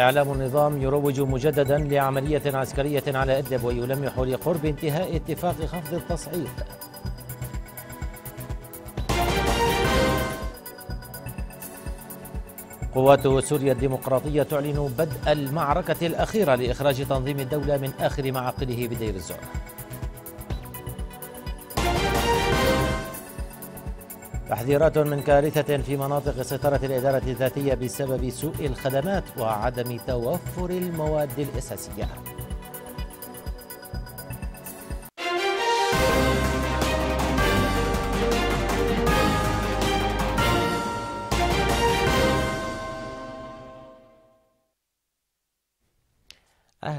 إعلام النظام يروج مجددا لعملية عسكرية على إدلب ويلمح لقرب انتهاء اتفاق خفض التصعيد قوات سوريا الديمقراطية تعلن بدء المعركة الأخيرة لإخراج تنظيم الدولة من آخر معاقله بدير الزور تحذيرات من كارثة في مناطق سيطرة الإدارة الذاتية بسبب سوء الخدمات وعدم توفر المواد الأساسية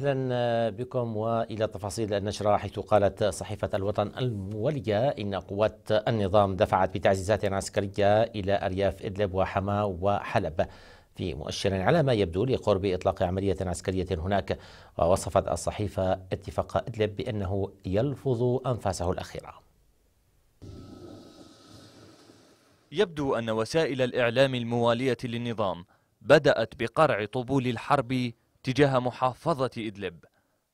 أهلا بكم وإلى تفاصيل النشرة حيث قالت صحيفة الوطن المولية إن قوات النظام دفعت بتعزيزات عسكرية إلى أرياف إدلب وحما وحلب في مؤشر على ما يبدو لقرب إطلاق عملية عسكرية هناك ووصفت الصحيفة اتفاق إدلب بأنه يلفظ أنفاسه الأخيرة يبدو أن وسائل الإعلام الموالية للنظام بدأت بقرع طبول الحرب تجاه محافظة إدلب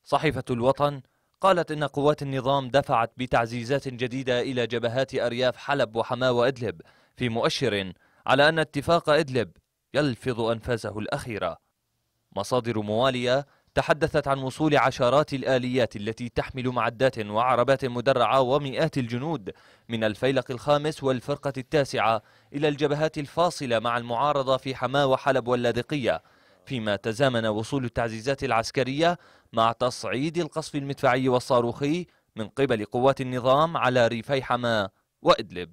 صحيفة الوطن قالت إن قوات النظام دفعت بتعزيزات جديدة إلى جبهات أرياف حلب وحماة وإدلب في مؤشر على أن اتفاق إدلب يلفظ أنفاسه الأخيرة مصادر موالية تحدثت عن وصول عشرات الآليات التي تحمل معدات وعربات مدرعة ومئات الجنود من الفيلق الخامس والفرقة التاسعة إلى الجبهات الفاصلة مع المعارضة في حماة وحلب واللاذقية فيما تزامن وصول التعزيزات العسكرية مع تصعيد القصف المدفعي والصاروخي من قبل قوات النظام على ريفي حماة وإدلب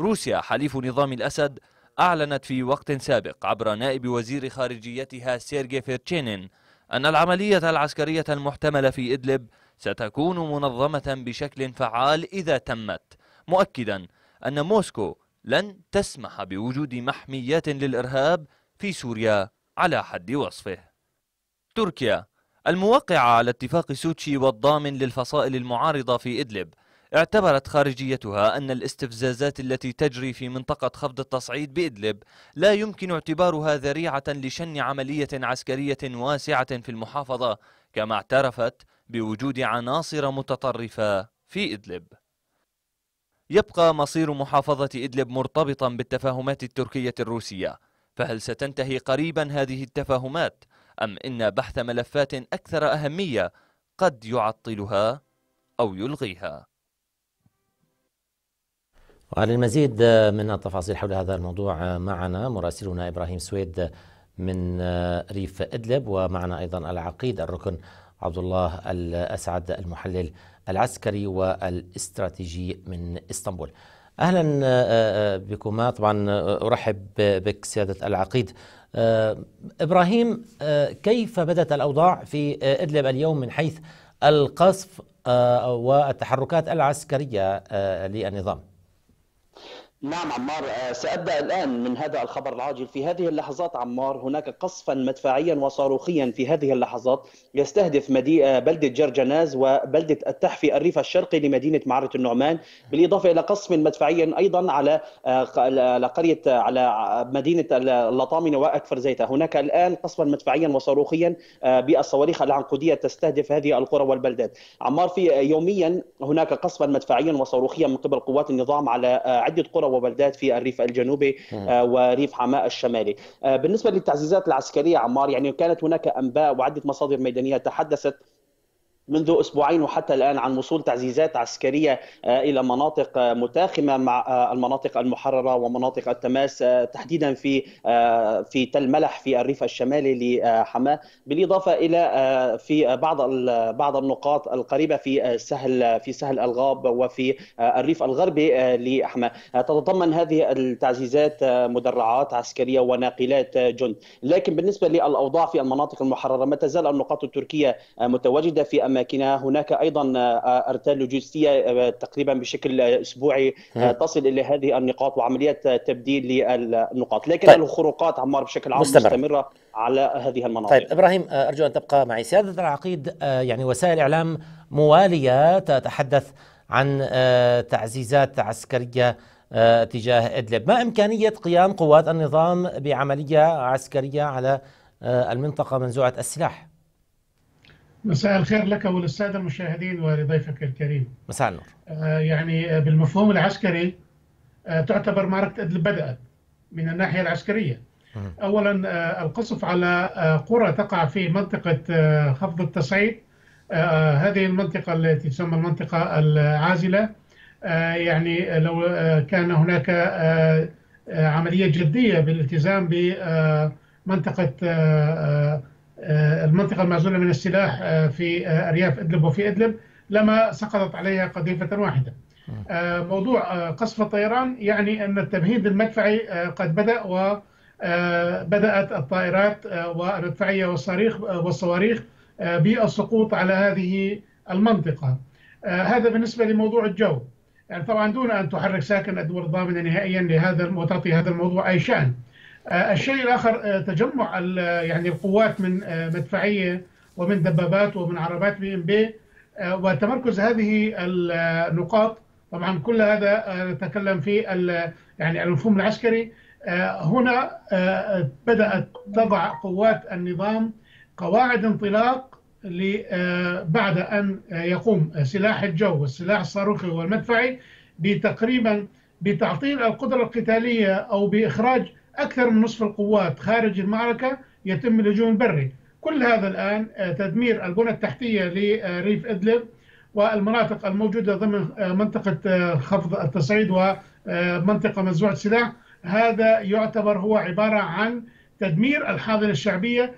روسيا حليف نظام الأسد أعلنت في وقت سابق عبر نائب وزير خارجيتها سيرجي فيرتشينين أن العملية العسكرية المحتملة في إدلب ستكون منظمة بشكل فعال إذا تمت مؤكدا أن موسكو لن تسمح بوجود محميات للإرهاب في سوريا على حد وصفه تركيا الموقعة على اتفاق سوتشي والضامن للفصائل المعارضة في إدلب اعتبرت خارجيتها أن الاستفزازات التي تجري في منطقة خفض التصعيد بإدلب لا يمكن اعتبارها ذريعة لشن عملية عسكرية واسعة في المحافظة كما اعترفت بوجود عناصر متطرفة في إدلب يبقى مصير محافظة إدلب مرتبطا بالتفاهمات التركية الروسية فهل ستنتهي قريبا هذه التفاهمات أم إن بحث ملفات أكثر أهمية قد يعطلها أو يلغيها وعلى المزيد من التفاصيل حول هذا الموضوع معنا مراسلنا إبراهيم سويد من ريف إدلب ومعنا أيضا العقيد الركن عبد الله الأسعد المحلل العسكري والاستراتيجي من إسطنبول اهلا آه، آه، آه، بكما طبعا ارحب بك سياده العقيد ابراهيم كيف بدت الاوضاع في ادلب اليوم من حيث القصف والتحركات العسكريه للنظام نعم عمار آه، سأبدأ الآن من هذا الخبر العاجل في هذه اللحظات عمار هناك قصفا مدفعيا وصاروخيا في هذه اللحظات يستهدف مدي... آه، بلدة جرجناز وبلدة التحفي الريف الشرقي لمدينة معرة النعمان بالإضافة إلى قصف مدفعي أيضا على آه، قرية على مدينة اللطامنة وأكفر زيتة هناك الآن قصفا مدفعيا وصاروخيا بالصواريخ العنقودية تستهدف هذه القرى والبلدات عمار في يوميا هناك قصفا مدفعيا وصاروخيا من قبل قوات النظام على عدة قرى وبلدات في الريف الجنوبي آه، وريف حماة الشمالي آه، بالنسبة للتعزيزات العسكرية عمار يعني كانت هناك أنباء وعدة مصادر ميدانية تحدثت منذ اسبوعين وحتى الان عن وصول تعزيزات عسكريه آه، الى مناطق آه، متاخمه مع آه، المناطق المحرره ومناطق التماس تحديدا في في تل ملح في الريف الشمالي لحماه بالاضافه الى في بعض بعض النقاط القريبه في سهل في سهل الغاب وفي الريف الغربي لحماه تتضمن هذه التعزيزات مدرعات عسكريه وناقلات جند لكن بالنسبه للاوضاع في المناطق المحرره ما تزال النقاط التركيه متواجده في اماكنها هناك ايضا آه، ارتال لوجستيه آه، تقريبا بشكل اسبوعي آه، تصل الى هذه النقاط وعمليات تبديل للنقاط لكن طيب. الخروقات عمار بشكل عام مستمر. مستمره على هذه المناطق طيب ابراهيم ارجو ان تبقى معي سياده العقيد يعني وسائل اعلام مواليه تتحدث عن تعزيزات عسكريه تجاه ادلب، ما امكانيه قيام قوات النظام بعمليه عسكريه على المنطقه منزوعه السلاح؟ مساء الخير لك وللساده المشاهدين ولضيفك الكريم. مساء النور. آه يعني آه، بالمفهوم العسكري آه تعتبر معركه ادلب بدات من الناحيه العسكريه. م. اولا آه القصف على آه، قرى تقع في منطقه آه، خفض التصعيد هذه المنطقه التي تسمى المنطقه العازله يعني لو كان هناك عمليه جديه بالالتزام بمنطقه آه، المنطقة المعزولة من السلاح آه، في آه، أرياف إدلب وفي إدلب لما سقطت عليها قذيفة واحدة موضوع قصف الطيران يعني أن التمهيد المدفعي قد بدأ وبدأت الطائرات والمدفعية والصاريخ والصواريخ بالسقوط على هذه المنطقة هذا بالنسبة لموضوع الجو يعني طبعا دون أن تحرك ساكن الدول الضامنه نهائيا لهذا وتعطي هذا الموضوع أي شأن آه، الشيء الاخر آه، تجمع آه، يعني القوات من مدفعيه ومن دبابات ومن عربات بي ام بي وتمركز هذه النقاط طبعا كل هذا نتكلم في يعني المفهوم العسكري هنا بدات تضع قوات النظام قواعد انطلاق بعد ان يقوم سلاح الجو والسلاح الصاروخي والمدفعي بتقريبا بتعطيل القدره القتاليه او باخراج أكثر من نصف القوات خارج المعركة يتم اللجوء البري كل هذا الآن آه، تدمير البنى التحتية لريف إدلب والمناطق الموجودة ضمن آه، منطقة آه، خفض التصعيد ومنطقة مزروعة سلاح هذا يعتبر هو عبارة عن تدمير الحاضنة الشعبية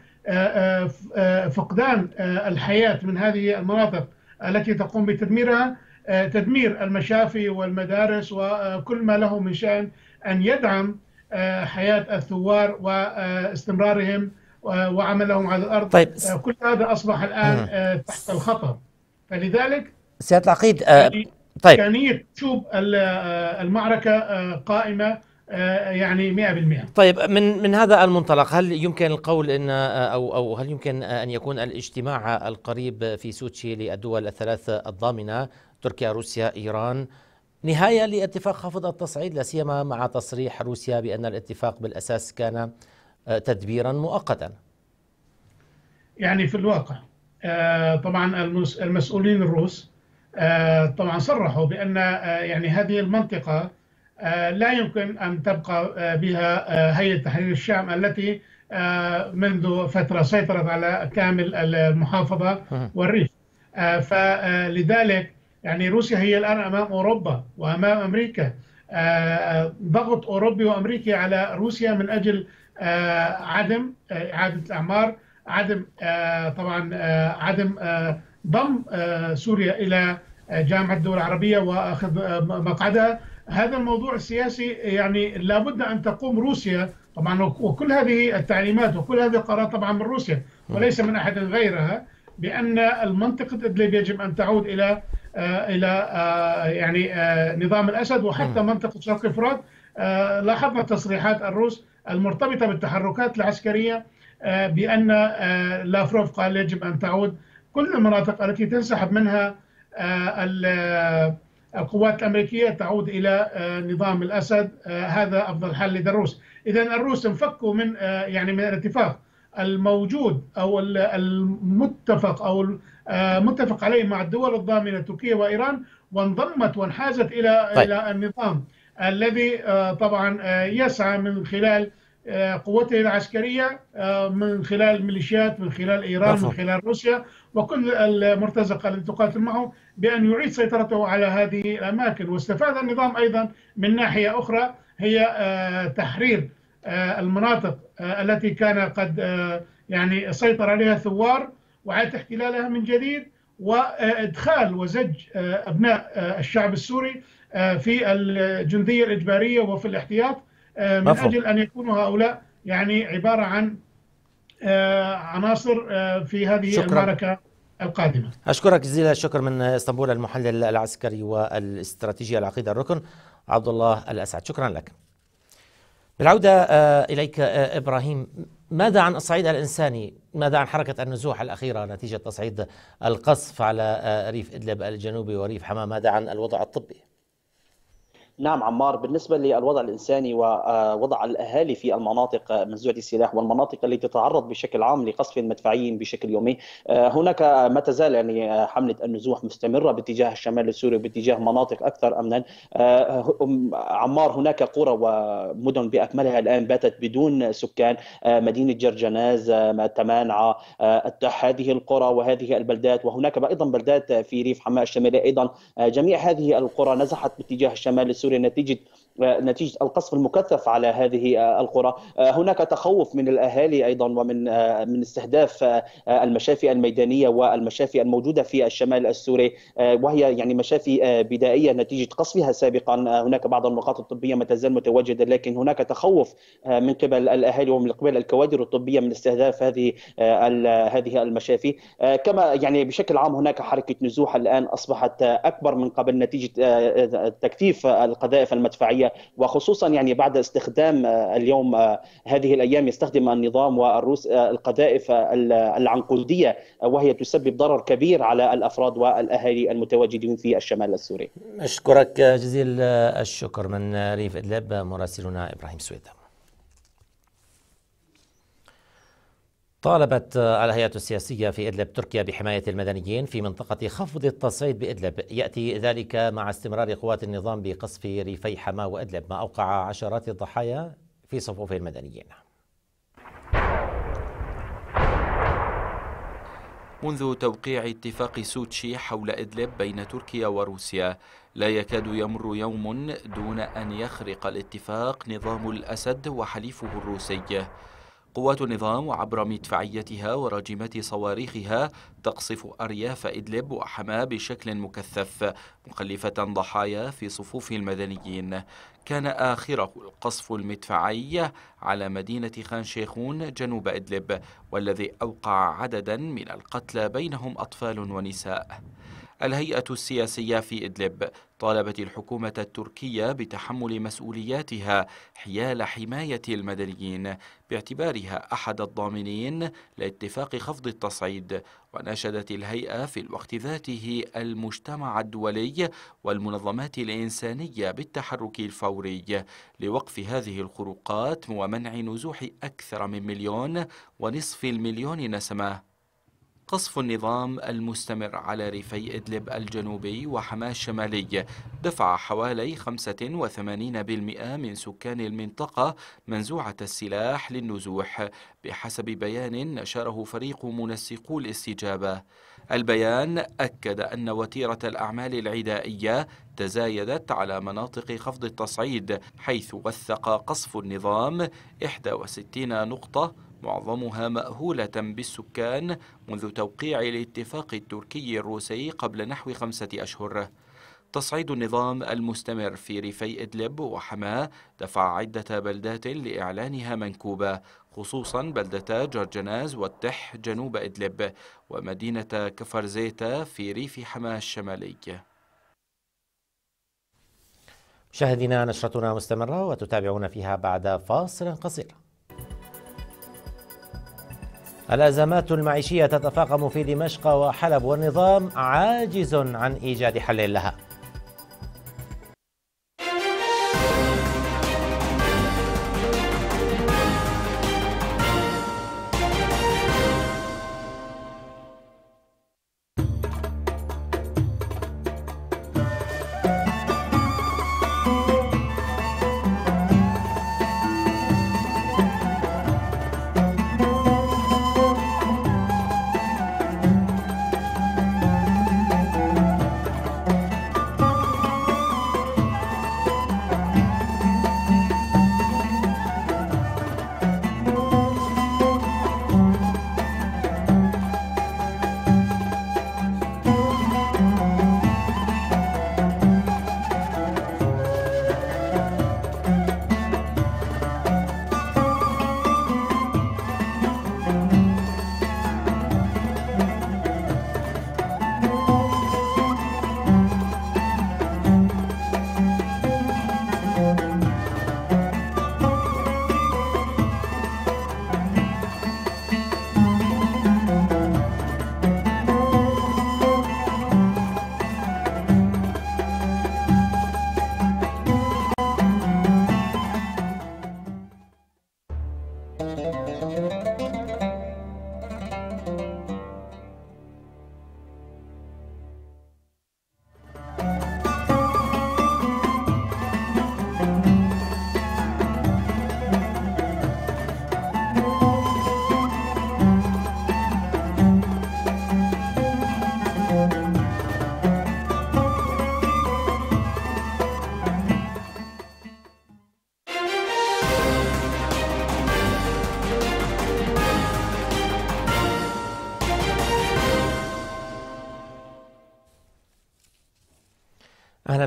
فقدان الحياة من هذه المناطق التي تقوم بتدميرها تدمير المشافي والمدارس وكل ما له من شأن أن يدعم آه، حياة الثوار واستمرارهم آه، وعملهم على الأرض طيب. آه، كل هذا أصبح الآن تحت الخطر فلذلك سيادة العقيد يعني طيب إمكانية يعني تشوف المعركة قائمة يعني 100% طيب من من هذا المنطلق هل يمكن القول ان او او هل يمكن ان يكون الاجتماع القريب في سوتشي للدول الثلاث الضامنه تركيا روسيا ايران نهاية لاتفاق خفض التصعيد لا سيما مع تصريح روسيا بأن الاتفاق بالأساس كان آه، تدبيرا مؤقتا يعني في الواقع آه، طبعا المسؤولين الروس آه، طبعا صرحوا بأن يعني هذه المنطقة لا يمكن أن تبقى بها هيئة تحرير الشام التي منذ فترة سيطرت على كامل المحافظة والريف فلذلك يعني روسيا هي الآن أمام أوروبا وأمام أمريكا آه، آه، ضغط أوروبي وأمريكي على روسيا من أجل آه، عدم إعادة الأعمار عدم طبعا عدم ضم سوريا إلى جامعة الدول العربية وأخذ مقعدها هذا الموضوع السياسي يعني لابد أن تقوم روسيا طبعا وكل هذه التعليمات وكل هذه القرارات طبعا من روسيا وليس من أحد غيرها بأن المنطقة إدلب يجب أن تعود إلى آه، الى آه، يعني آه، نظام الاسد وحتى منطقه شرق افراد لاحظنا تصريحات الروس المرتبطه بالتحركات العسكريه بان لافروف قال يجب ان تعود كل المناطق التي تنسحب منها القوات الامريكيه تعود الى نظام الاسد هذا افضل حل للروس اذا الروس انفكوا من يعني من الاتفاق الموجود أو المتفق أو آه، متفق عليه مع الدول الضامنة تركيا وإيران وانضمت وانحازت إلى طيب. إلى النظام الذي آه، طبعا آه، يسعى من خلال قوته العسكرية من خلال الميليشيات من خلال إيران أفهم. من خلال روسيا وكل المرتزقة التي تقاتل معه بأن يعيد سيطرته على هذه الأماكن واستفاد النظام أيضا من ناحية أخرى هي تحرير آه، المناطق آه، التي كان قد آه، يعني سيطر عليها الثوار وعاد احتلالها من جديد وإدخال وزج أبناء الشعب السوري في الجندية الإجبارية وفي الاحتياط من مفهوم. أجل أن يكونوا هؤلاء يعني عبارة عن عناصر في هذه شكرا. المعركة القادمة أشكرك جزيل الشكر من اسطنبول المحلل العسكري والاستراتيجي العقيدة الركن عبد الله الأسعد شكرا لك بالعودة آه، إليك آه، إبراهيم ماذا عن الصعيد الإنساني ماذا عن حركة النزوح الأخيرة نتيجة تصعيد القصف على آه، ريف إدلب الجنوبي وريف حماة ماذا عن الوضع الطبي نعم عمار بالنسبه للوضع الانساني ووضع آه، الاهالي في المناطق آه، منزوعه السلاح والمناطق التي تتعرض بشكل عام لقصف مدفعي بشكل يومي آه، هناك ما تزال يعني حمله النزوح مستمره باتجاه الشمال السوري وباتجاه مناطق اكثر امنا عمار هناك قرى ومدن باكملها الان باتت بدون سكان مدينه جرجناز تمانعه هذه القرى وهذه البلدات وهناك ايضا بلدات في ريف حماة الشمالي ايضا جميع هذه القرى نزحت باتجاه الشمال السوري نتيجه نتيجه القصف المكثف على هذه آه، القرى آه، هناك تخوف من الاهالي ايضا ومن آه، من استهداف المشافي الميدانيه والمشافي الموجوده في الشمال السوري وهي يعني مشافي بدائيه نتيجه قصفها سابقا هناك بعض النقاط الطبيه ما تزال متواجده لكن هناك تخوف من قبل الاهالي ومن قبل الكوادر الطبيه من استهداف هذه هذه المشافي كما يعني بشكل عام هناك حركه نزوح الان اصبحت اكبر من قبل نتيجه تكثيف القذائف المدفعيه الغايه وخصوصا يعني بعد استخدام آه، اليوم آه، هذه الايام يستخدم النظام والروس آه، القذائف العنقوديه وهي تسبب ضرر كبير على الافراد والاهالي المتواجدين في الشمال السوري. اشكرك جزيل الشكر من ريف ادلب مراسلنا ابراهيم سويدة طالبت الهيئة السياسية في إدلب تركيا بحماية المدنيين في منطقة خفض التصعيد بإدلب يأتي ذلك مع استمرار قوات النظام بقصف ريفي حما وإدلب ما أوقع عشرات الضحايا في صفوف المدنيين منذ توقيع اتفاق سوتشي حول إدلب بين تركيا وروسيا لا يكاد يمر يوم دون أن يخرق الاتفاق نظام الأسد وحليفه الروسي قوات النظام عبر مدفعيتها وراجمات صواريخها تقصف أرياف إدلب وحماة بشكل مكثف مخلفة ضحايا في صفوف المدنيين كان آخره القصف المدفعي على مدينة خان شيخون جنوب إدلب والذي أوقع عددا من القتلى بينهم أطفال ونساء الهيئة السياسية في إدلب طالبت الحكومة التركية بتحمل مسؤولياتها حيال حماية المدنيين باعتبارها أحد الضامنين لاتفاق خفض التصعيد وناشدت الهيئة في الوقت ذاته المجتمع الدولي والمنظمات الإنسانية بالتحرك الفوري لوقف هذه الخروقات ومنع نزوح أكثر من مليون ونصف المليون نسمة قصف النظام المستمر على ريفي إدلب الجنوبي وحماة الشمالي دفع حوالي 85% من سكان المنطقة منزوعة السلاح للنزوح بحسب بيان نشره فريق منسقو الاستجابة البيان أكد أن وتيرة الأعمال العدائية تزايدت على مناطق خفض التصعيد حيث وثق قصف النظام 61 نقطة معظمها مأهولة بالسكان منذ توقيع الاتفاق التركي الروسي قبل نحو خمسة أشهر تصعيد النظام المستمر في ريفي إدلب وحماة دفع عدة بلدات لإعلانها منكوبة خصوصا بلدتا جرجناز والتح جنوب إدلب ومدينة كفرزيتا في ريف حماة الشمالي مشاهدينا نشرتنا مستمرة وتتابعون فيها بعد فاصل قصير الأزمات المعيشية تتفاقم في دمشق وحلب والنظام عاجز عن إيجاد حل لها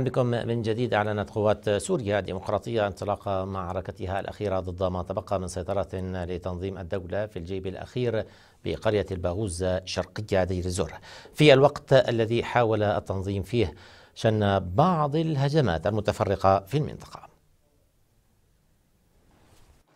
بكم من جديد أعلنت قوات سوريا الديمقراطية انطلاق معركتها الأخيرة ضد ما تبقى من سيطرة لتنظيم الدولة في الجيب الأخير بقرية الباغوز شرقية دير الزور في الوقت الذي حاول التنظيم فيه شن بعض الهجمات المتفرقة في المنطقة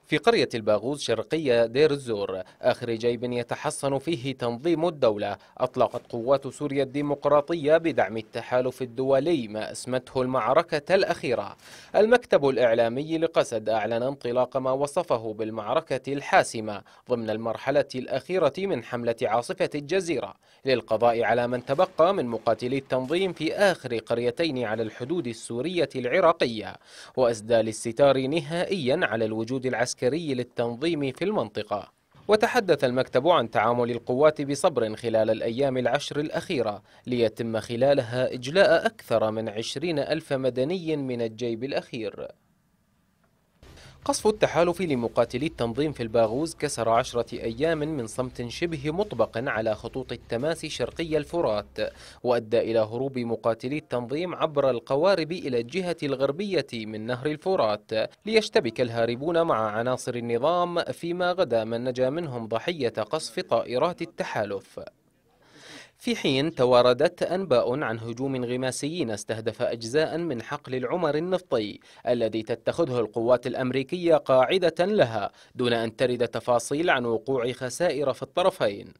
في قرية الباغوز شرقية دير الزور آخر جيب يتحصن فيه تنظيم الدولة أطلقت قوات سوريا الديمقراطية بدعم التحالف الدولي ما أسمته المعركة الأخيرة المكتب الإعلامي لقسد أعلن انطلاق ما وصفه بالمعركة الحاسمة ضمن المرحلة الأخيرة من حملة عاصفة الجزيرة للقضاء على من تبقى من مقاتلي التنظيم في آخر قريتين على الحدود السورية العراقية وأسدى للستار نهائيا على الوجود العسكري العسكري للتنظيم في المنطقة وتحدث المكتب عن تعامل القوات بصبر خلال الأيام العشر الأخيرة ليتم خلالها إجلاء أكثر من عشرين ألف مدني من الجيب الأخير قصف التحالف لمقاتلي التنظيم في الباغوز كسر عشرة أيام من صمت شبه مطبق على خطوط التماس شرقي الفرات وأدى إلى هروب مقاتلي التنظيم عبر القوارب إلى الجهة الغربية من نهر الفرات ليشتبك الهاربون مع عناصر النظام فيما غدا من نجا منهم ضحية قصف طائرات التحالف في حين تواردت أنباء عن هجوم غماسيين استهدف أجزاء من حقل العمر النفطي الذي تتخذه القوات الأمريكية قاعدة لها دون أن ترد تفاصيل عن وقوع خسائر في الطرفين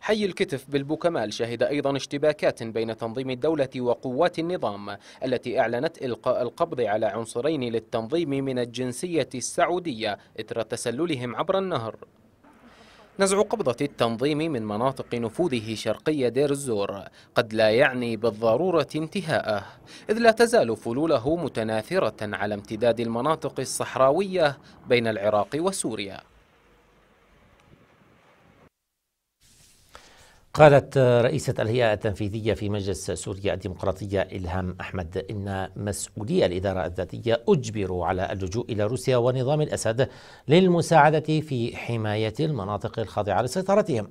حي الكتف بالبوكمال شهد أيضا اشتباكات بين تنظيم الدولة وقوات النظام التي أعلنت إلقاء القبض على عنصرين للتنظيم من الجنسية السعودية إثر تسللهم عبر النهر نزع قبضة التنظيم من مناطق نفوذه شرقي دير الزور قد لا يعني بالضرورة انتهاءه إذ لا تزال فلوله متناثرة على امتداد المناطق الصحراوية بين العراق وسوريا قالت رئيسة الهيئة التنفيذية في مجلس سوريا الديمقراطية إلهام أحمد إن مسؤولي الإدارة الذاتية أجبروا على اللجوء إلى روسيا ونظام الأسد للمساعدة في حماية المناطق الخاضعة لسيطرتهم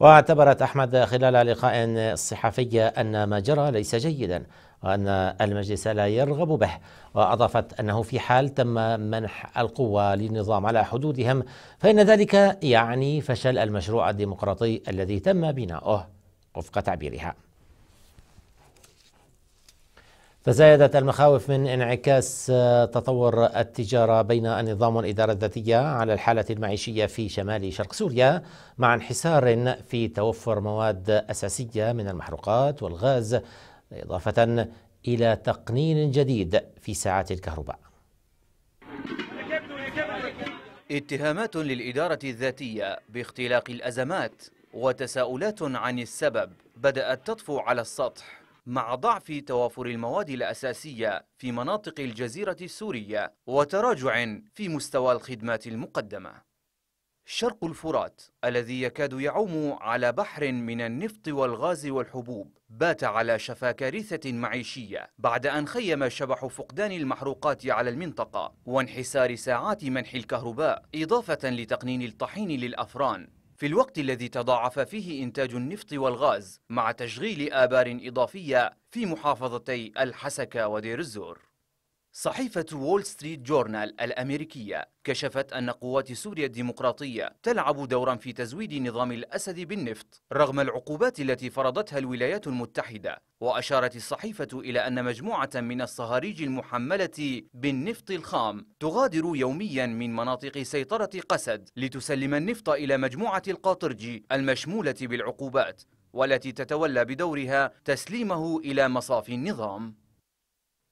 واعتبرت أحمد خلال لقاء صحفي أن ما جرى ليس جيدا وأن المجلس لا يرغب به وأضافت أنه في حال تم منح القوة للنظام على حدودهم فإن ذلك يعني فشل المشروع الديمقراطي الذي تم بناؤه وفق تعبيرها تزايدت المخاوف من انعكاس آه، تطور التجارة بين النظام والإدارة الذاتية على الحالة المعيشية في شمال شرق سوريا مع انحسار في توفر مواد أساسية من المحروقات والغاز إضافة إلى تقنين جديد في ساعات الكهرباء اتهامات للإدارة الذاتية باختلاق الأزمات وتساؤلات عن السبب بدأت تطفو على السطح مع ضعف توافر المواد الأساسية في مناطق الجزيرة السورية وتراجع في مستوى الخدمات المقدمة شرق الفرات الذي يكاد يعوم على بحر من النفط والغاز والحبوب بات على شفا كارثة معيشية بعد أن خيم شبح فقدان المحروقات على المنطقة وانحسار ساعات منح الكهرباء إضافة لتقنين الطحين للأفران في الوقت الذي تضاعف فيه إنتاج النفط والغاز مع تشغيل آبار إضافية في محافظتي الحسكة ودير الزور صحيفة وول ستريت جورنال الأمريكية كشفت أن قوات سوريا الديمقراطية تلعب دورا في تزويد نظام الأسد بالنفط رغم العقوبات التي فرضتها الولايات المتحدة وأشارت الصحيفة إلى أن مجموعة من الصهاريج المحملة بالنفط الخام تغادر يوميا من مناطق سيطرة قسد لتسلم النفط إلى مجموعة القاطرجي المشمولة بالعقوبات والتي تتولى بدورها تسليمه إلى مصافي النظام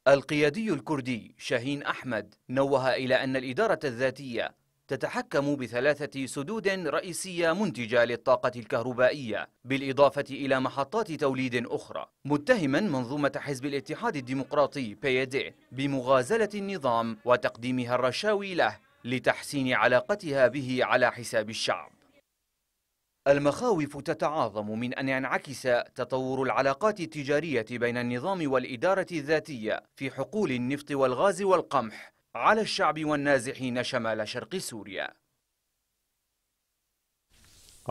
القيادي الكردي شاهين أحمد نوه إلى أن الإدارة الذاتية تتحكم بثلاثة سدود رئيسية منتجة للطاقة الكهربائية بالإضافة إلى محطات توليد أخرى متهما منظومة حزب الاتحاد الديمقراطي بيدي بمغازلة النظام وتقديمها الرشاوي له لتحسين علاقتها به على حساب الشعب المخاوف تتعاظم من أن ينعكس تطور العلاقات التجارية بين النظام والإدارة الذاتية في حقول النفط والغاز والقمح على الشعب والنازحين شمال شرق سوريا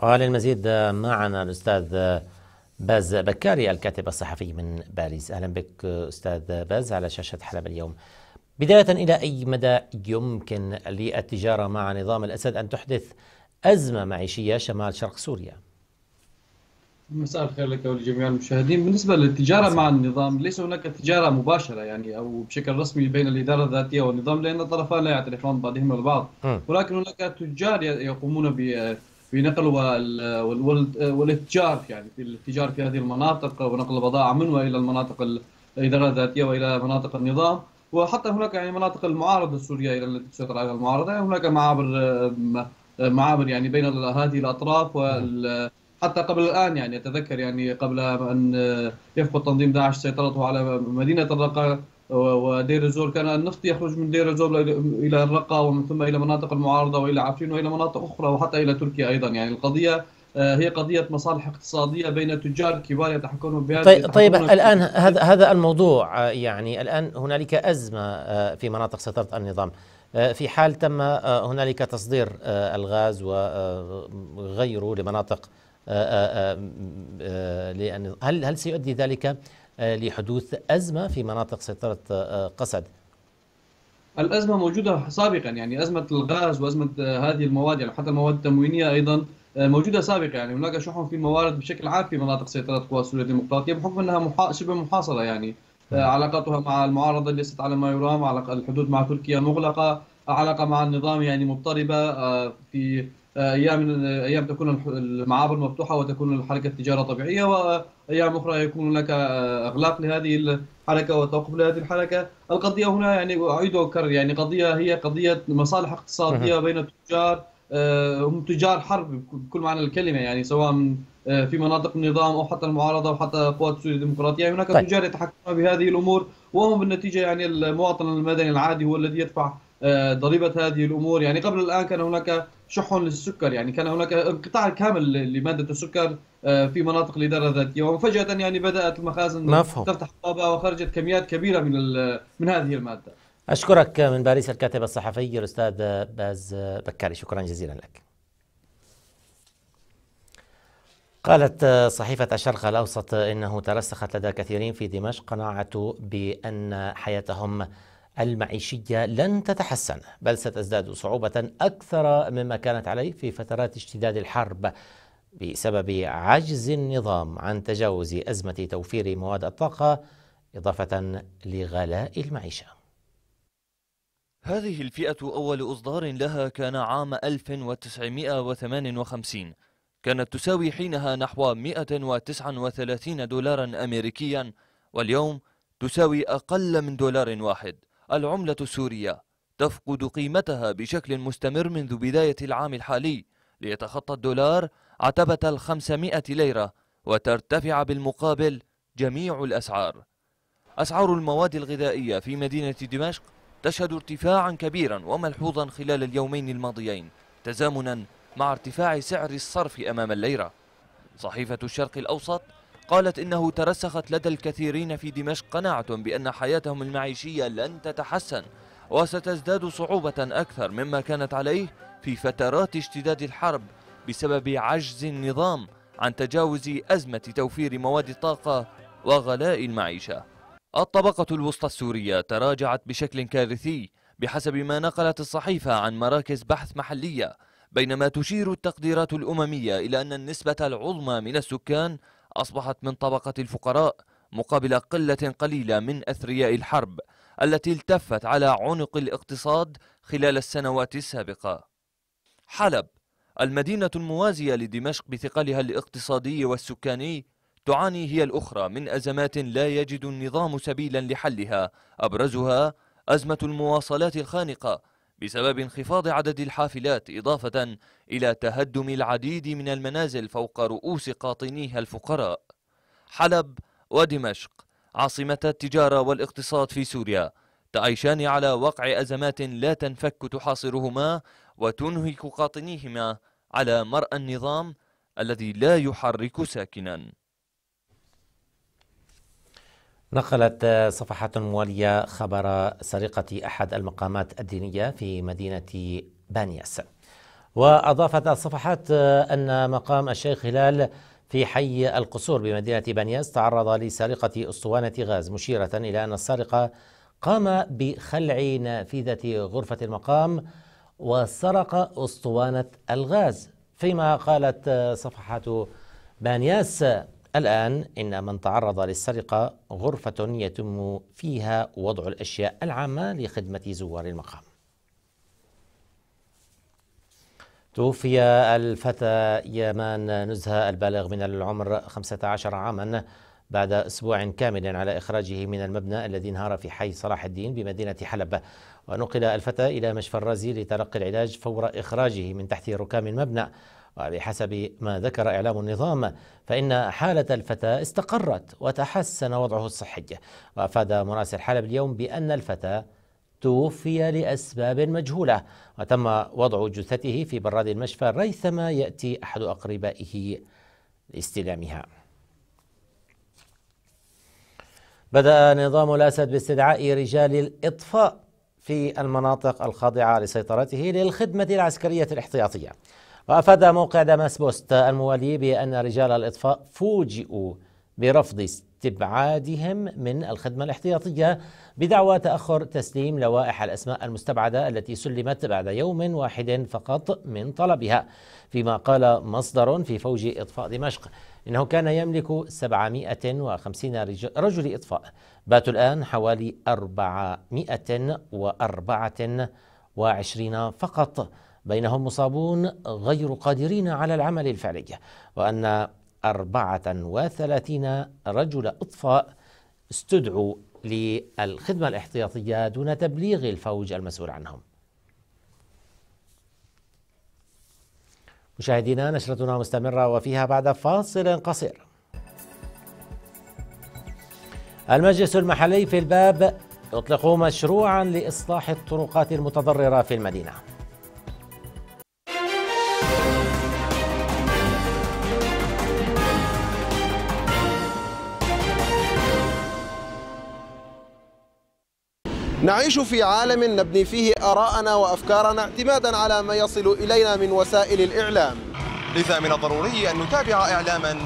وللمزيد معنا الأستاذ باز بكاري الكاتب الصحفي من باريس أهلا بك أستاذ باز على شاشة حلب اليوم بداية إلى أي مدى يمكن للتجارة مع نظام الأسد أن تحدث أزمة معيشية شمال شرق سوريا مساء الخير لك ولجميع المشاهدين بالنسبة للتجارة مع النظام ليس هناك تجارة مباشرة يعني أو بشكل رسمي بين الإدارة الذاتية والنظام لأن الطرفان لا يعترفان بعضهما البعض ولكن هناك تجار يقومون ب بنقل والاتجار يعني في التجار في هذه المناطق ونقل البضائع منها الى المناطق الاداره الذاتيه والى مناطق النظام وحتى هناك يعني مناطق المعارضه السوريه التي تسيطر عليها المعارضه يعني هناك معابر آه، معابر يعني بين هذه الاطراف وال حتى قبل الان يعني اتذكر يعني قبل ان يفقد تنظيم داعش سيطرته على مدينه الرقه ودير الزور كان النفط يخرج من دير الزور الى الرقه ومن ثم الى مناطق المعارضه والى عفرين والى مناطق اخرى وحتى الى تركيا ايضا يعني القضيه آه، هي قضيه مصالح اقتصاديه بين تجار كبار يتحكمون بها طيب, طيب الان هذا هذا الموضوع آه، يعني الان هنالك ازمه آه، في مناطق سيطره النظام آه، في حال تم آه، هنالك تصدير آه، الغاز وغيره لمناطق لأن هل هل سيؤدي ذلك لحدوث أزمة في مناطق سيطرة قسد؟ الأزمة موجودة سابقا يعني أزمة الغاز وأزمة هذه المواد يعني حتى المواد التموينية أيضا موجوده سابقا يعني هناك شحن في الموارد بشكل عام في مناطق سيطره قوى السوريه الديمقراطيه بحكم انها شبه محاصره يعني آه، نعم. علاقتها مع المعارضة ليست على ما يرام علاقة الحدود مع تركيا مغلقة علاقة مع النظام يعني مضطربة آه، في آه، أيام أيام تكون المعابر مفتوحة وتكون الحركة التجارة طبيعية وأيام أخرى يكون هناك إغلاق لهذه الحركة وتوقف لهذه الحركة القضية هنا يعني أعيد وأكرر يعني قضية هي قضية مصالح اقتصادية بين التجار هم تجار حرب بكل معنى الكلمة يعني سواء آه، في مناطق النظام او حتى المعارضه وحتى قوات سوريا الديمقراطيه يعني هناك طيب. تجار يتحكمون بهذه الامور وهم بالنتيجه يعني المواطن المدني العادي هو الذي يدفع آه، ضريبه هذه الامور يعني قبل الان كان هناك شح للسكر يعني كان هناك انقطاع كامل لماده السكر آه، في مناطق الاداره الذاتيه وفجاه يعني بدات المخازن مفهوم. تفتح بابها وخرجت كميات كبيره من من هذه الماده اشكرك من باريس الكاتب الصحفي الاستاذ باز بكاري شكرا جزيلا لك قالت صحيفة الشرق الأوسط إنه ترسخت لدى كثيرين في دمشق قناعة بأن حياتهم المعيشية لن تتحسن بل ستزداد صعوبة أكثر مما كانت عليه في فترات اشتداد الحرب بسبب عجز النظام عن تجاوز أزمة توفير مواد الطاقة إضافة لغلاء المعيشة هذه الفئة أول إصدار لها كان عام 1958 كانت تساوي حينها نحو 139 دولارا أمريكيا واليوم تساوي أقل من دولار واحد العملة السورية تفقد قيمتها بشكل مستمر منذ بداية العام الحالي ليتخطى الدولار عتبة الخمسمائة ليرة وترتفع بالمقابل جميع الأسعار أسعار المواد الغذائية في مدينة دمشق تشهد ارتفاعا كبيرا وملحوظا خلال اليومين الماضيين تزامنا مع ارتفاع سعر الصرف أمام الليرة صحيفة الشرق الأوسط قالت إنه ترسخت لدى الكثيرين في دمشق قناعة بأن حياتهم المعيشية لن تتحسن وستزداد صعوبة أكثر مما كانت عليه في فترات اشتداد الحرب بسبب عجز النظام عن تجاوز أزمة توفير مواد الطاقة وغلاء المعيشة الطبقة الوسطى السورية تراجعت بشكل كارثي بحسب ما نقلت الصحيفة عن مراكز بحث محلية بينما تشير التقديرات الأممية إلى أن النسبة العظمى من السكان أصبحت من طبقة الفقراء مقابل قلة قليلة من أثرياء الحرب التي التفت على عنق الاقتصاد خلال السنوات السابقة حلب المدينة الموازية لدمشق بثقلها الاقتصادي والسكاني تعاني هي الأخرى من أزمات لا يجد النظام سبيلا لحلها أبرزها أزمة المواصلات الخانقة بسبب انخفاض عدد الحافلات إضافة إلى تهدم العديد من المنازل فوق رؤوس قاطنيها الفقراء حلب ودمشق عاصمة التجارة والاقتصاد في سوريا تعيشان على وقع أزمات لا تنفك تحاصرهما وتنهك قاطنيهما على مرأى النظام الذي لا يحرك ساكنا نقلت صفحات موالية خبر سرقة أحد المقامات الدينية في مدينة بانياس وأضافت الصفحات أن مقام الشيخ هلال في حي القصور بمدينة بانياس تعرض لسرقة أسطوانة غاز مشيرة إلى أن السارق قام بخلع نافذة غرفة المقام وسرق أسطوانة الغاز فيما قالت صفحة بانياس الآن إن من تعرض للسرقة غرفة يتم فيها وضع الأشياء العامة لخدمة زوار المقام. توفي الفتى يمان نزهة البالغ من العمر 15 عاما بعد أسبوع كامل على إخراجه من المبنى الذي انهار في حي صلاح الدين بمدينة حلب ونقل الفتى إلى مشفى الرازي لتلقي العلاج فور إخراجه من تحت ركام المبنى وبحسب ما ذكر إعلام النظام فإن حالة الفتاة استقرت وتحسن وضعه الصحي وأفاد مراسل حلب اليوم بأن الفتى توفي لأسباب مجهولة وتم وضع جثته في براد المشفى ريثما يأتي أحد أقربائه لاستلامها بدأ نظام الأسد باستدعاء رجال الإطفاء في المناطق الخاضعة لسيطرته للخدمة العسكرية الاحتياطية وأفاد موقع دماس بوست الموالي بأن رجال الإطفاء فوجئوا برفض استبعادهم من الخدمة الاحتياطية بدعوى تأخر تسليم لوائح الأسماء المستبعدة التي سلمت بعد يوم واحد فقط من طلبها فيما قال مصدر في فوج إطفاء دمشق إنه كان يملك 750 رجل إطفاء باتوا الآن حوالي 424 فقط بينهم مصابون غير قادرين على العمل الفعلي وأن 34 رجل إطفاء استدعوا للخدمة الاحتياطية دون تبليغ الفوج المسؤول عنهم مشاهدينا نشرتنا مستمرة وفيها بعد فاصل قصير المجلس المحلي في الباب يطلق مشروعا لإصلاح الطرقات المتضررة في المدينة نعيش في عالم نبني فيه آراءنا وأفكارنا اعتمادا على ما يصل إلينا من وسائل الإعلام لذا من الضروري أن نتابع إعلاما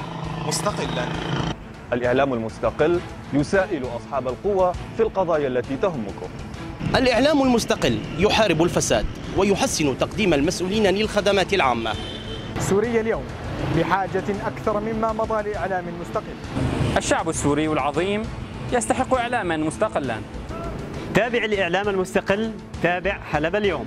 مستقلا الإعلام المستقل يسائل أصحاب القوى في القضايا التي تهمكم الإعلام المستقل يحارب الفساد ويحسن تقديم المسؤولين للخدمات العامة سوريا اليوم بحاجة أكثر مما مضى لإعلام مستقل الشعب السوري العظيم يستحق إعلاما مستقلا تابع الإعلام المستقل تابع حلب اليوم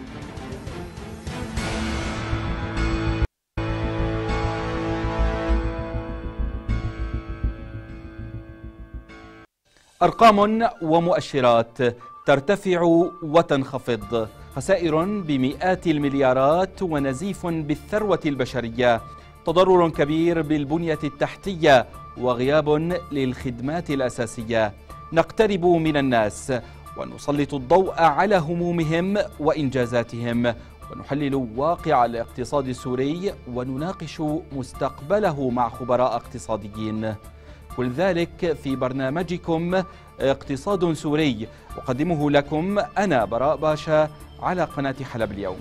أرقام ومؤشرات ترتفع وتنخفض خسائر بمئات المليارات ونزيف بالثروة البشرية تضرر كبير بالبنية التحتية وغياب للخدمات الأساسية نقترب من الناس ونسلط الضوء على همومهم وإنجازاتهم ونحلل واقع الاقتصاد السوري ونناقش مستقبله مع خبراء اقتصاديين كل ذلك في برنامجكم اقتصاد سوري أقدمه لكم أنا براء باشا على قناة حلب اليوم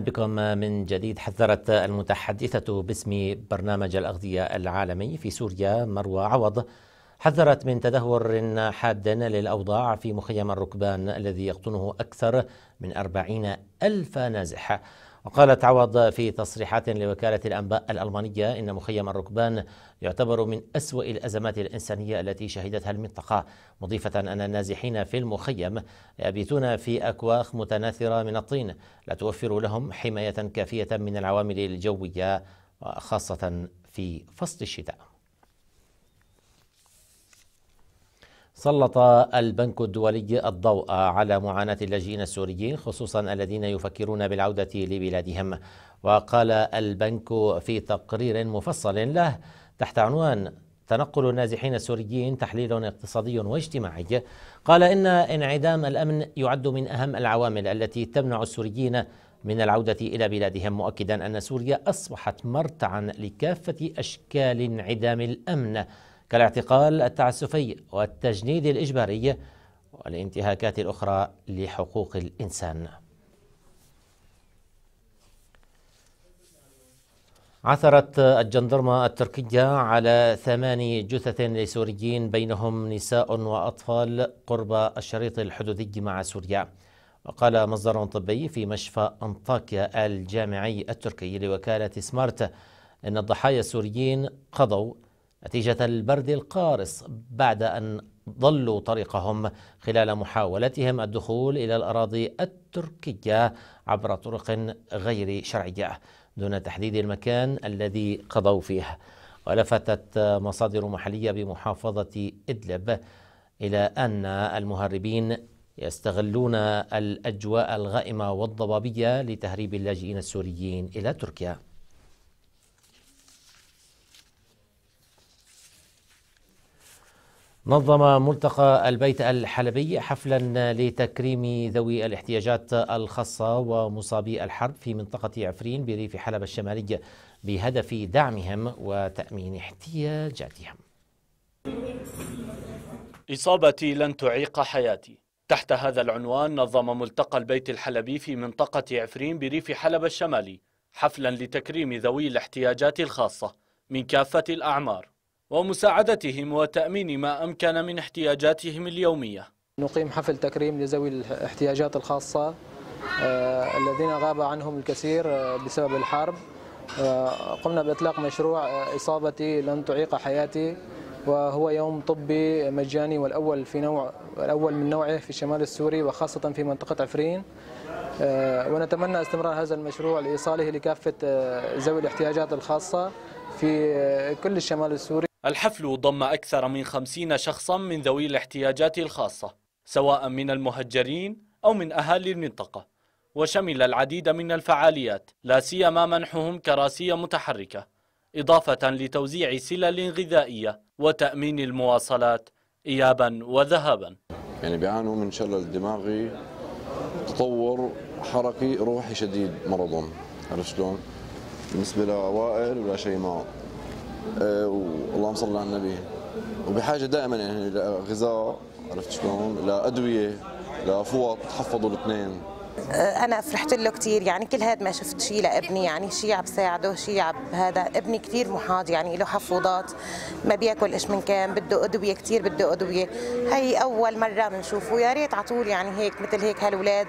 بكم من جديد حذرت المتحدثة باسم برنامج الأغذية العالمي في سوريا مروى عوض حذرت من تدهور حاد للأوضاع في مخيم الركبان الذي يقطنه أكثر من أربعين ألف نازح وقالت عوض في تصريحات لوكالة الأنباء الألمانية إن مخيم الركبان يعتبر من أسوأ الأزمات الإنسانية التي شهدتها المنطقة مضيفة أن النازحين في المخيم يبيتون في أكواخ متناثرة من الطين لا توفر لهم حماية كافية من العوامل الجوية خاصة في فصل الشتاء سلط البنك الدولي الضوء على معاناة اللاجئين السوريين خصوصا الذين يفكرون بالعودة لبلادهم وقال البنك في تقرير مفصل له تحت عنوان تنقل النازحين السوريين تحليل اقتصادي واجتماعي قال إن انعدام الأمن يعد من أهم العوامل التي تمنع السوريين من العودة إلى بلادهم مؤكدا أن سوريا أصبحت مرتعا لكافة أشكال انعدام الأمن كالاعتقال التعسفي والتجنيد الإجباري والانتهاكات الأخرى لحقوق الإنسان عثرت الجندرمة التركية على ثماني جثث لسوريين بينهم نساء وأطفال قرب الشريط الحدودي مع سوريا وقال مصدر طبي في مشفى أنطاكيا الجامعي التركي لوكالة سمارت أن الضحايا السوريين قضوا نتيجة البرد القارص بعد أن ضلوا طريقهم خلال محاولتهم الدخول إلى الأراضي التركية عبر طرق غير شرعية دون تحديد المكان الذي قضوا فيه ولفتت مصادر محلية بمحافظة إدلب إلى أن المهربين يستغلون الأجواء الغائمة والضبابية لتهريب اللاجئين السوريين إلى تركيا نظم ملتقى البيت الحلبي حفلا لتكريم ذوي الاحتياجات الخاصة ومصابي الحرب في منطقة عفرين بريف حلب الشمالية بهدف دعمهم وتأمين احتياجاتهم إصابتي لن تعيق حياتي تحت هذا العنوان نظم ملتقى البيت الحلبي في منطقة عفرين بريف حلب الشمالي حفلا لتكريم ذوي الاحتياجات الخاصة من كافة الأعمار ومساعدتهم وتأمين ما أمكن من احتياجاتهم اليومية نقيم حفل تكريم لذوي الاحتياجات الخاصة آه، الذين غاب عنهم الكثير آه، بسبب الحرب آه، قمنا بإطلاق مشروع إصابتي لن تعيق حياتي وهو يوم طبي مجاني والأول في نوع الأول من نوعه في الشمال السوري وخاصة في منطقة عفرين ونتمنى استمرار هذا المشروع لإيصاله لكافة ذوي الاحتياجات الخاصة في كل الشمال السوري الحفل ضم أكثر من خمسين شخصا من ذوي الاحتياجات الخاصة سواء من المهجرين أو من أهالي المنطقة وشمل العديد من الفعاليات لا سيما منحهم كراسي متحركة إضافة لتوزيع سلل غذائية وتأمين المواصلات إيابا وذهابا يعني بيعانوا من شلل دماغي تطور حركي روحي شديد مرضهم عرفت شلون؟ بالنسبة لعوائل ولا شيء ما آه، اللهم صل على النبي وبحاجه دائما يعني لغذاء عرفت شلون لادويه لفوط تحفظوا الاثنين آه، انا فرحت له كثير يعني كل هذا ما شفت شيء لابني يعني شيء عم بساعده شيء عم هذا ابني كثير محاط يعني له حفوضات ما بياكل ايش من كان بده ادويه كثير بده ادويه هي اول مره بنشوفه يا ريت على طول يعني هيك مثل هيك هالاولاد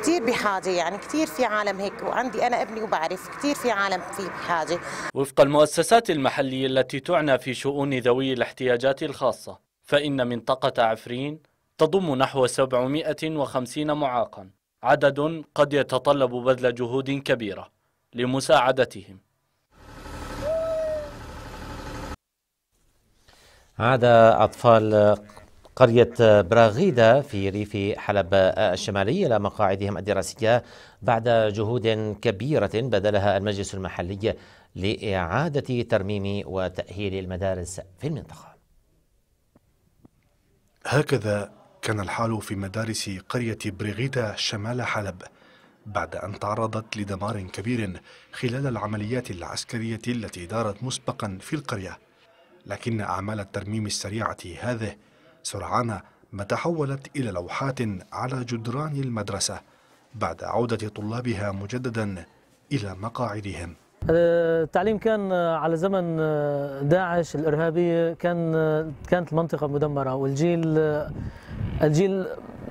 كثير بحاجه يعني كثير في عالم هيك وعندي انا ابني وبعرف كثير في عالم في بحاجه وفق المؤسسات المحليه التي تعنى في شؤون ذوي الاحتياجات الخاصه فان منطقه عفرين تضم نحو 750 معاقا عدد قد يتطلب بذل جهود كبيرة لمساعدتهم عاد أطفال قرية براغيدا في ريف حلب الشمالي إلى مقاعدهم الدراسية بعد جهود كبيرة بذلها المجلس المحلي لإعادة ترميم وتأهيل المدارس في المنطقة هكذا كان الحال في مدارس قرية بريغيتا شمال حلب بعد أن تعرضت لدمار كبير خلال العمليات العسكرية التي دارت مسبقا في القرية لكن أعمال الترميم السريعة هذه سرعان ما تحولت إلى لوحات على جدران المدرسة بعد عودة طلابها مجددا إلى مقاعدهم التعليم كان على زمن داعش الارهابيه كان كانت المنطقه مدمره والجيل الجيل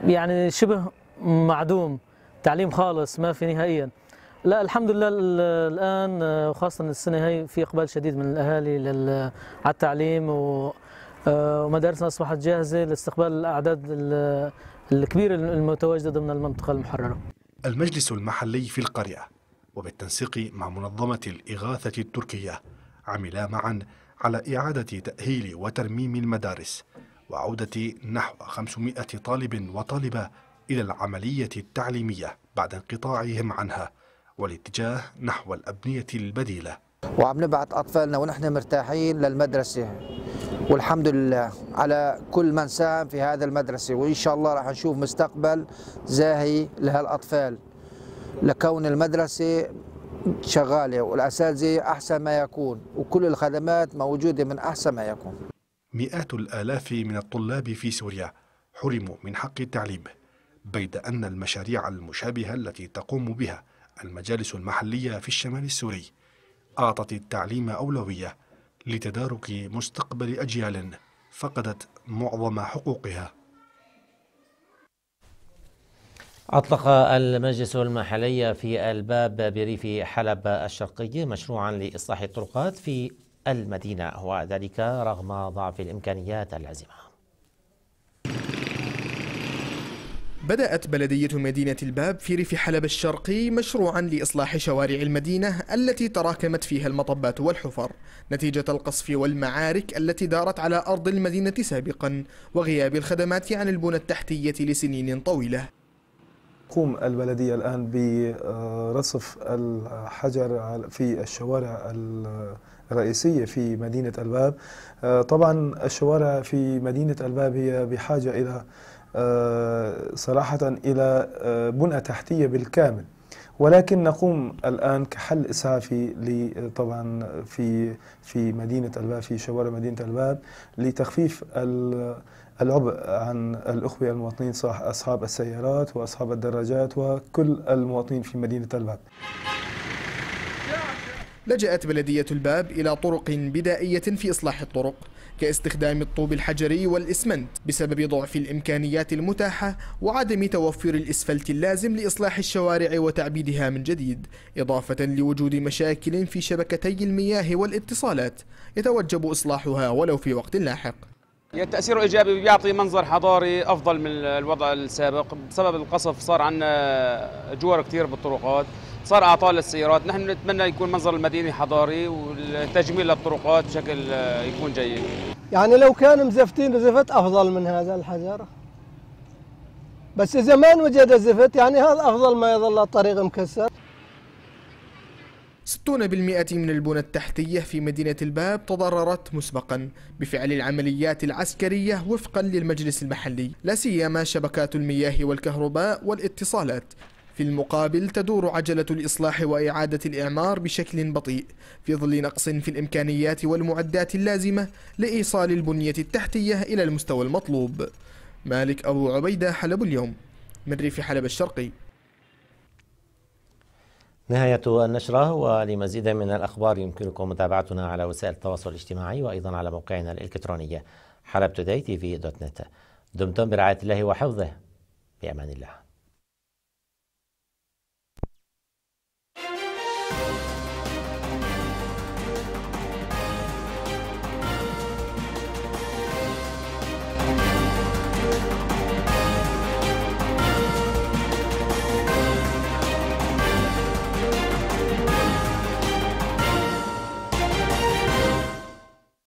يعني شبه معدوم تعليم خالص ما في نهائيا لا الحمد لله الان وخاصه السنه هي في اقبال شديد من الاهالي على التعليم ومدارسنا اصبحت جاهزه لاستقبال الاعداد الكبيره المتواجده ضمن المنطقه المحرره المجلس المحلي في القريه وبالتنسيق مع منظمة الإغاثة التركية عملا معا على إعادة تأهيل وترميم المدارس وعودة نحو 500 طالب وطالبة إلى العملية التعليمية بعد انقطاعهم عنها والاتجاه نحو الأبنية البديلة وعم نبعث أطفالنا ونحن مرتاحين للمدرسة والحمد لله على كل من ساهم في هذا المدرسة وإن شاء الله راح نشوف مستقبل زاهي لهالأطفال لكون المدرسة شغالة والأساتذة أحسن ما يكون وكل الخدمات موجودة من أحسن ما يكون مئات الآلاف من الطلاب في سوريا حرموا من حق التعليم بيد أن المشاريع المشابهة التي تقوم بها المجالس المحلية في الشمال السوري أعطت التعليم أولوية لتدارك مستقبل أجيال فقدت معظم حقوقها أطلق المجلس المحلي في الباب بريف حلب الشرقي مشروعا لإصلاح الطرقات في المدينة وذلك رغم ضعف الإمكانيات اللازمة بدأت بلدية مدينة الباب في ريف حلب الشرقي مشروعا لإصلاح شوارع المدينة التي تراكمت فيها المطبات والحفر نتيجة القصف والمعارك التي دارت على أرض المدينة سابقا وغياب الخدمات عن البنى التحتية لسنين طويلة تقوم البلدية الآن برصف الحجر في الشوارع الرئيسية في مدينة الباب آه، طبعا الشوارع في مدينة الباب هي بحاجة إلى آه، صراحة إلى آه، بنى تحتية بالكامل ولكن نقوم الآن كحل إسعافي طبعا في في مدينة الباب في شوارع مدينة الباب لتخفيف ال العبء عن الأخوة المواطنين صح أصحاب السيارات وأصحاب الدراجات وكل المواطنين في مدينة الباب لجأت بلدية الباب إلى طرق بدائية في إصلاح الطرق كاستخدام الطوب الحجري والإسمنت بسبب ضعف الإمكانيات المتاحة وعدم توفر الإسفلت اللازم لإصلاح الشوارع وتعبيدها من جديد إضافة لوجود مشاكل في شبكتي المياه والاتصالات يتوجب إصلاحها ولو في وقت لاحق التأثير يعني الإيجابي بيعطي منظر حضاري أفضل من الوضع السابق بسبب القصف صار عندنا جوار كثير بالطرقات صار أعطال للسيارات نحن نتمنى يكون منظر المدينة حضاري والتجميل للطرقات بشكل يكون جيد يعني لو كان مزفتين زفت أفضل من هذا الحجر بس إذا ما وجد زفت يعني هذا أفضل ما يظل الطريق مكسر 60% من البنى التحتية في مدينة الباب تضررت مسبقا بفعل العمليات العسكرية وفقا للمجلس المحلي لا سيما شبكات المياه والكهرباء والاتصالات في المقابل تدور عجلة الإصلاح وإعادة الإعمار بشكل بطيء في ظل نقص في الإمكانيات والمعدات اللازمة لإيصال البنية التحتية إلى المستوى المطلوب مالك أبو عبيدة حلب اليوم من ريف حلب الشرقي نهاية النشرة ولمزيد من الأخبار يمكنكم متابعتنا على وسائل التواصل الاجتماعي وأيضا على موقعنا الإلكتروني حلب دمتم برعاية الله وحفظه بأمان الله